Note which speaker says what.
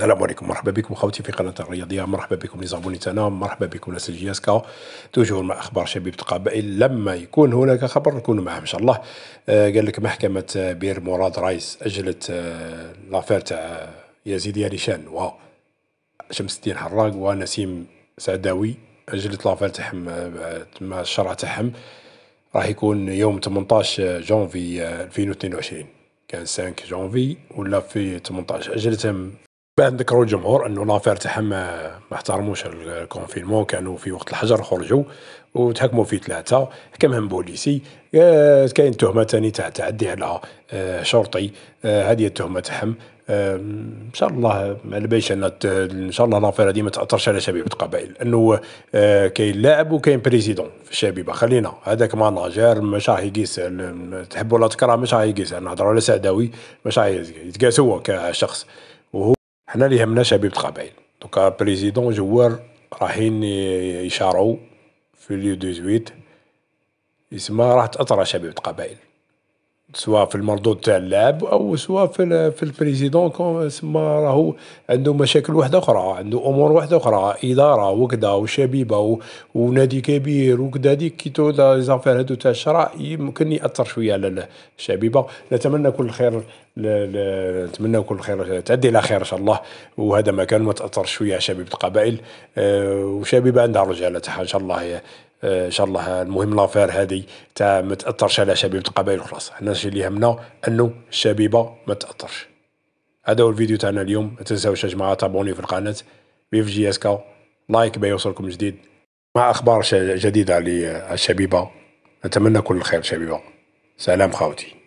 Speaker 1: السلام عليكم مرحبا بكم خوتي في قناة الرياضية مرحبا بكم لزابوني تانا مرحبا بكم ناس الجياسكا توجور مع أخبار شبيبة القبائل لما يكون هناك خبر نكون معه إن شاء الله آه، قال لك محكمة آه، بير مراد رايس أجلت آه، لافير تاع يزيد ياليشان و شمس الدين حراق ونسيم سعداوي أجلت لافير تاعهم تما الشرع تاعهم راح يكون يوم 18 جونفي 2022 كان 5 جونفي ولا في 18 أجلتهم بعد ذكروا الجمهور انه لافير تاعهم ما احترموش الكونفينمون كانوا في وقت الحجر خرجوا وتحكموا في ثلاثه حكمهم بوليسي آه، كاين تهمه ثاني تاع تعدي على آه، شرطي آه، هذه التهمه تاعهم ان شاء الله على باليش ان ان شاء الله لافير هذه ما تاثرش على شبيبه القبائل انه كاين لاعب وكاين بريزيدون في الشبيبه خلينا هذاك ماناجير مش راح يقيس تحب ولا تكره مش راح يقيس نهضروا على سعداوي مش راح يتقاس هو كشخص حنا اللي يهمنا شبيبه قبائل دوكا بريزيدون جوار راحين يشارعوا في ليو 18 يسمى راح تاثر شبيبه قبائل سواء في المردود تاع اللاعب او سواء في في البريزيدون سما راهو عنده مشاكل واحده اخرى عنده امور واحده اخرى اداره وكذا وشبيبه ونادي كبير وكذا هذيك كي زافير هادو تاع الشراء يمكن ياثر شويه على الشبيبه نتمنى كل خير نتمنى كل خير تعدي على خير ان شاء الله وهذا مكان ما تاثرش شويه على شبيبه القبائل آه، وشبيبه عندها رجاله تاعها ان شاء الله هي ان شاء الله المهم لافير هذه تاع ما تاثرش على شبيبه القبائل خلاص حنا الشيء اللي يهمنا انه الشبيبه ما تاثرش هذا هو الفيديو تاعنا اليوم ما تنساوش يا جماعه تابعوني في القناه بيف جي اس كا لايك بيوصلكم جديد مع اخبار جديده للشبيبه نتمنى كل الخير شبيبه سلام خاوتي